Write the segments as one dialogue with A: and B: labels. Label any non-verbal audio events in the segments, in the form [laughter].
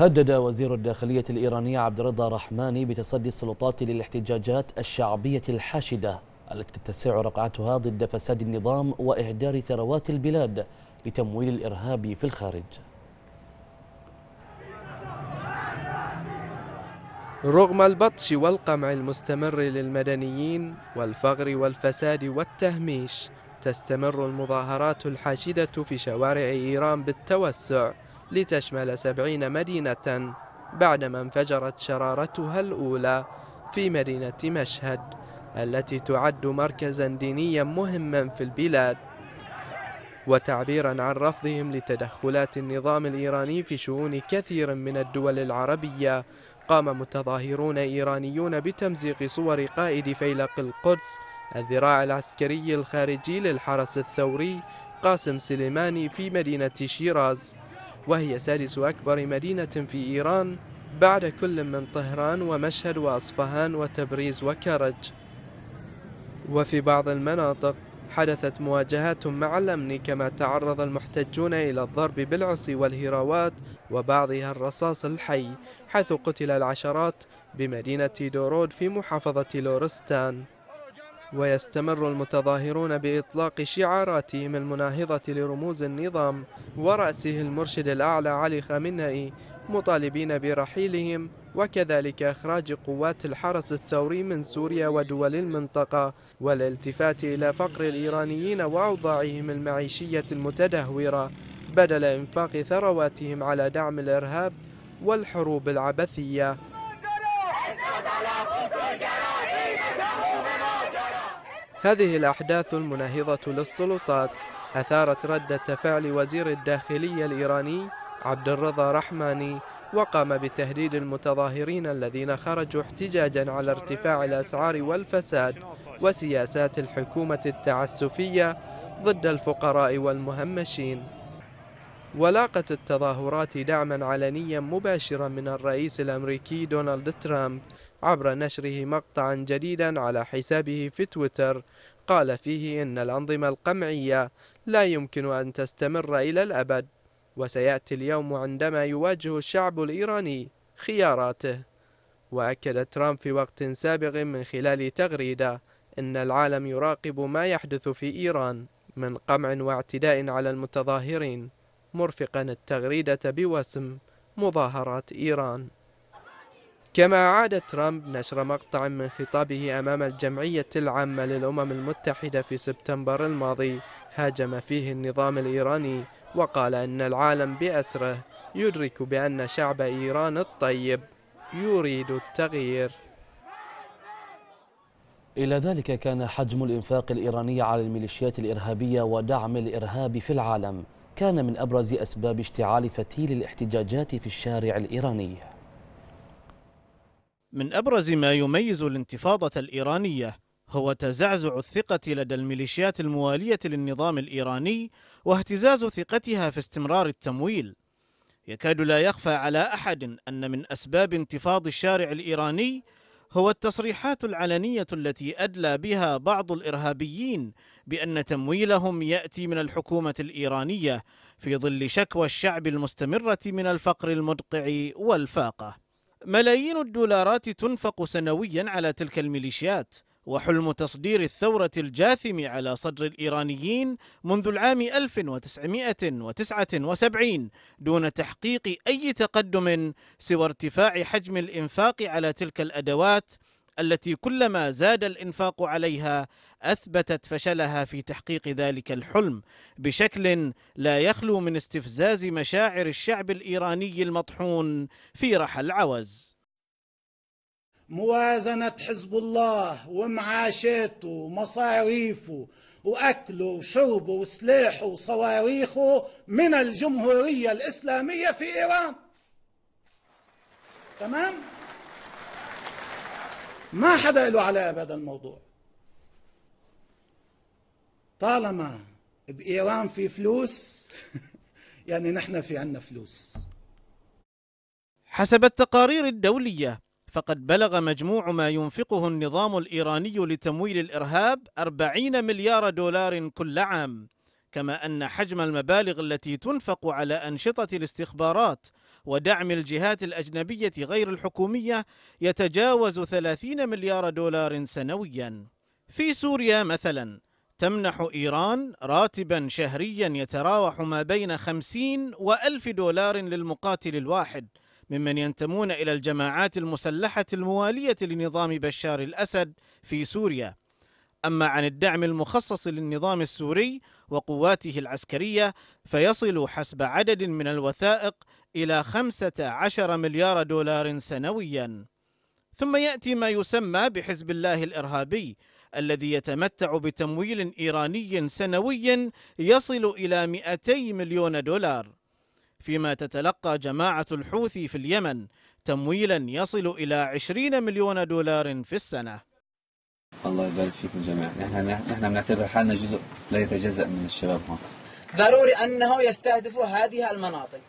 A: هدد وزير الداخلية الإيرانية عبد الرضا رحماني بتصدي السلطات للاحتجاجات الشعبية الحاشدة التي تتسع رقعتها ضد فساد النظام وإهدار ثروات البلاد لتمويل الإرهاب في الخارج رغم البطش والقمع المستمر للمدنيين والفغر والفساد والتهميش تستمر المظاهرات الحاشدة في شوارع إيران بالتوسع لتشمل سبعين مدينة بعدما انفجرت شرارتها الأولى في مدينة مشهد التي تعد مركزا دينيا مهما في البلاد وتعبيرا عن رفضهم لتدخلات النظام الإيراني في شؤون كثير من الدول العربية قام متظاهرون إيرانيون بتمزيق صور قائد فيلق القدس الذراع العسكري الخارجي للحرس الثوري قاسم سليماني في مدينة شيراز وهي سادس أكبر مدينة في إيران بعد كل من طهران ومشهد وأصفهان وتبريز وكرج وفي بعض المناطق حدثت مواجهات مع الأمن كما تعرض المحتجون إلى الضرب بالعصي والهراوات وبعضها الرصاص الحي حيث قتل العشرات بمدينة دورود في محافظة لورستان ويستمر المتظاهرون بإطلاق شعاراتهم المناهضة لرموز النظام ورأسه المرشد الأعلى علي خامنئي مطالبين برحيلهم وكذلك إخراج قوات الحرس الثوري من سوريا ودول المنطقة والالتفات إلى فقر الإيرانيين وأوضاعهم المعيشية المتدهورة بدل إنفاق ثرواتهم على دعم الإرهاب والحروب العبثية هذه الأحداث المناهضة للسلطات أثارت ردة فعل وزير الداخلية الإيراني عبد الرضا رحماني وقام بتهديد المتظاهرين الذين خرجوا احتجاجا على ارتفاع الأسعار والفساد وسياسات الحكومة التعسفية ضد الفقراء والمهمشين ولاقت التظاهرات دعما علنيا مباشرا من الرئيس الأمريكي دونالد ترامب عبر نشره مقطعا جديدا على حسابه في تويتر قال فيه إن الأنظمة القمعية لا يمكن أن تستمر إلى الأبد وسيأتي اليوم عندما يواجه الشعب الإيراني خياراته وأكد ترامب في وقت سابق من خلال تغريدة إن العالم يراقب ما يحدث في إيران من قمع واعتداء على المتظاهرين مرفقا التغريدة بوسم مظاهرات إيران كما عاد ترامب نشر مقطع من خطابه أمام الجمعية العامة للأمم المتحدة في سبتمبر الماضي هاجم فيه النظام الإيراني وقال أن العالم بأسره يدرك بأن شعب إيران الطيب يريد التغيير إلى ذلك كان حجم الإنفاق الإيراني على الميليشيات الإرهابية ودعم الإرهاب في العالم كان من أبرز أسباب اشتعال فتيل الاحتجاجات في الشارع الإيراني من
B: أبرز ما يميز الانتفاضة الإيرانية هو تزعزع الثقة لدى الميليشيات الموالية للنظام الإيراني واهتزاز ثقتها في استمرار التمويل يكاد لا يخفى على أحد أن من أسباب انتفاض الشارع الإيراني هو التصريحات العلنية التي أدلى بها بعض الإرهابيين بأن تمويلهم يأتي من الحكومة الإيرانية في ظل شكوى الشعب المستمرة من الفقر المدقع والفاقة ملايين الدولارات تنفق سنويا على تلك الميليشيات وحلم تصدير الثورة الجاثم على صدر الإيرانيين منذ العام 1979 دون تحقيق أي تقدم سوى ارتفاع حجم الإنفاق على تلك الأدوات التي كلما زاد الإنفاق عليها أثبتت فشلها في تحقيق ذلك الحلم بشكل لا يخلو من استفزاز مشاعر الشعب الإيراني المطحون في رحى العوز موازنة حزب الله ومعاشاته ومصاريفه وأكله وشربه وسلاحه وصواريخه من الجمهورية الإسلامية في إيران تمام؟ ما حدا له علاقة بهذا الموضوع طالما بإيران في فلوس [laughs] يعني نحن في عنا فلوس حسب التقارير الدولية فقد بلغ مجموع ما ينفقه النظام الإيراني لتمويل الإرهاب 40 مليار دولار كل عام كما أن حجم المبالغ التي تنفق على أنشطة الاستخبارات ودعم الجهات الأجنبية غير الحكومية يتجاوز 30 مليار دولار سنويا في سوريا مثلا تمنح إيران راتبا شهريا يتراوح ما بين 50 و1000 دولار للمقاتل الواحد ممن ينتمون الى الجماعات المسلحه المواليه لنظام بشار الاسد في سوريا اما عن الدعم المخصص للنظام السوري وقواته العسكريه فيصل حسب عدد من الوثائق الى 15 مليار دولار سنويا ثم ياتي ما يسمى بحزب الله الارهابي الذي يتمتع بتمويل ايراني سنوي يصل الى 200 مليون دولار فيما تتلقى جماعة الحوثي في اليمن تمويلا يصل إلى 20 مليون دولار في السنة
A: الله يبارك فيكم جميعا نحن نحن نعتبر حالنا جزء لا يتجزأ من الشباب هون ضروري أنه يستهدف هذه المناطق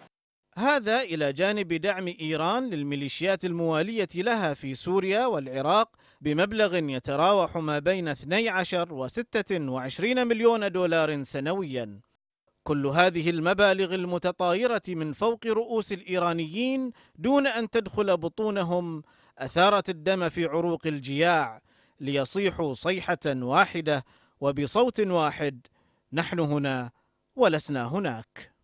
B: هذا إلى جانب دعم إيران للميليشيات الموالية لها في سوريا والعراق بمبلغ يتراوح ما بين 12 و 26 مليون دولار سنوياً كل هذه المبالغ المتطايرة من فوق رؤوس الإيرانيين دون أن تدخل بطونهم أثارت الدم في عروق الجياع ليصيحوا صيحة واحدة وبصوت واحد نحن هنا ولسنا هناك